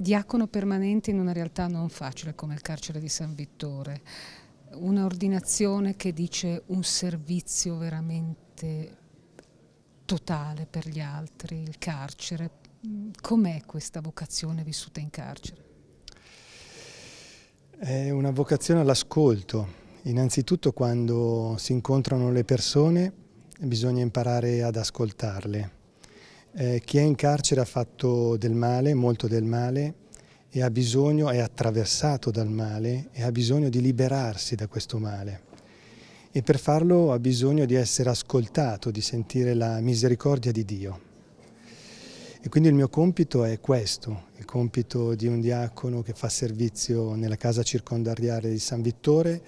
diacono permanente in una realtà non facile come il carcere di San Vittore, un'ordinazione che dice un servizio veramente totale per gli altri, il carcere. Com'è questa vocazione vissuta in carcere? È una vocazione all'ascolto. Innanzitutto quando si incontrano le persone bisogna imparare ad ascoltarle eh, chi è in carcere ha fatto del male, molto del male, e ha bisogno, è attraversato dal male e ha bisogno di liberarsi da questo male. E per farlo ha bisogno di essere ascoltato, di sentire la misericordia di Dio. E quindi il mio compito è questo, il compito di un diacono che fa servizio nella casa circondariale di San Vittore,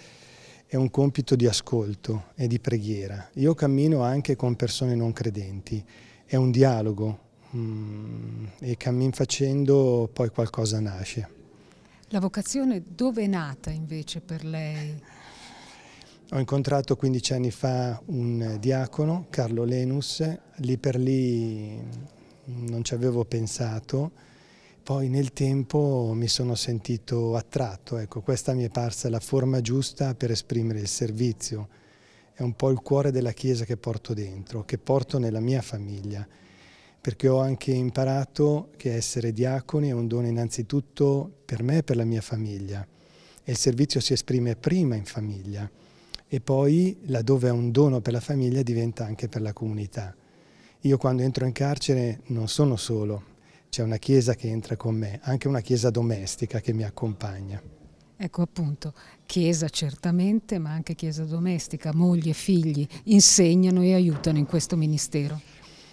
è un compito di ascolto e di preghiera. Io cammino anche con persone non credenti è un dialogo mm, e cammin facendo poi qualcosa nasce. La vocazione dove è nata invece per lei? Ho incontrato 15 anni fa un diacono, Carlo Lenus, lì per lì non ci avevo pensato, poi nel tempo mi sono sentito attratto, ecco, questa mi è parsa la forma giusta per esprimere il servizio è un po' il cuore della Chiesa che porto dentro, che porto nella mia famiglia, perché ho anche imparato che essere diaconi è un dono innanzitutto per me e per la mia famiglia e il servizio si esprime prima in famiglia e poi laddove è un dono per la famiglia diventa anche per la comunità. Io quando entro in carcere non sono solo, c'è una chiesa che entra con me, anche una chiesa domestica che mi accompagna. Ecco appunto, chiesa certamente, ma anche chiesa domestica, moglie, figli, insegnano e aiutano in questo ministero.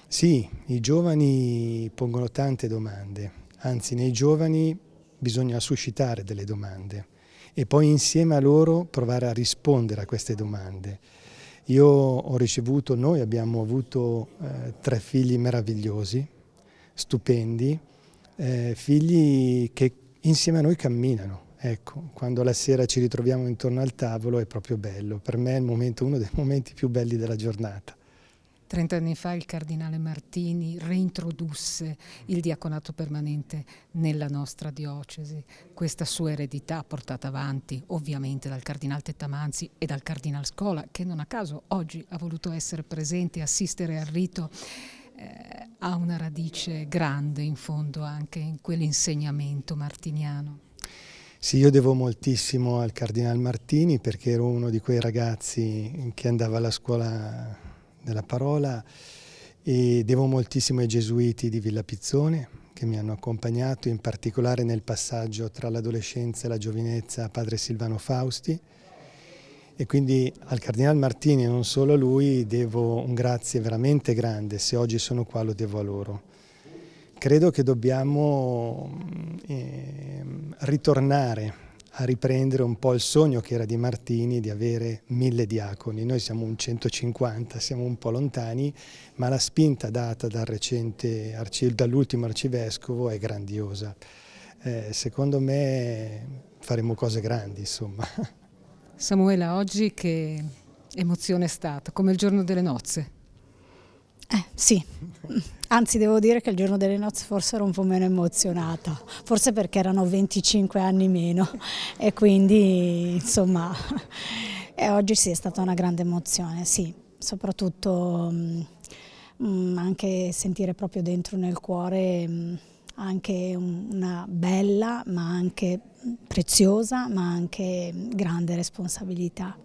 Sì, i giovani pongono tante domande, anzi nei giovani bisogna suscitare delle domande e poi insieme a loro provare a rispondere a queste domande. Io ho ricevuto, noi abbiamo avuto eh, tre figli meravigliosi, stupendi, eh, figli che insieme a noi camminano Ecco, quando la sera ci ritroviamo intorno al tavolo è proprio bello, per me è momento, uno dei momenti più belli della giornata. Trent'anni fa il cardinale Martini reintrodusse il diaconato permanente nella nostra diocesi. Questa sua eredità portata avanti ovviamente dal cardinale Tettamanzi e dal cardinale Scola, che non a caso oggi ha voluto essere presente e assistere al rito, eh, ha una radice grande in fondo anche in quell'insegnamento martiniano. Sì, io devo moltissimo al Cardinal Martini perché ero uno di quei ragazzi che andava alla scuola della parola e devo moltissimo ai gesuiti di Villa Pizzone che mi hanno accompagnato, in particolare nel passaggio tra l'adolescenza e la giovinezza a padre Silvano Fausti. E quindi al Cardinal Martini e non solo a lui devo un grazie veramente grande, se oggi sono qua lo devo a loro credo che dobbiamo eh, ritornare a riprendere un po' il sogno che era di Martini di avere mille diaconi. Noi siamo un 150, siamo un po' lontani, ma la spinta data dal recente, dall'ultimo arcivescovo è grandiosa. Eh, secondo me faremo cose grandi, insomma. Samuela, oggi che emozione è stata? Come il giorno delle nozze? Eh, sì, anzi devo dire che il giorno delle nozze forse ero un po' meno emozionata, forse perché erano 25 anni meno e quindi insomma e oggi sì è stata una grande emozione, sì, soprattutto mh, mm, mm, anche sentire proprio dentro nel cuore mh, mm, anche una bella ma anche preziosa ma anche grande responsabilità.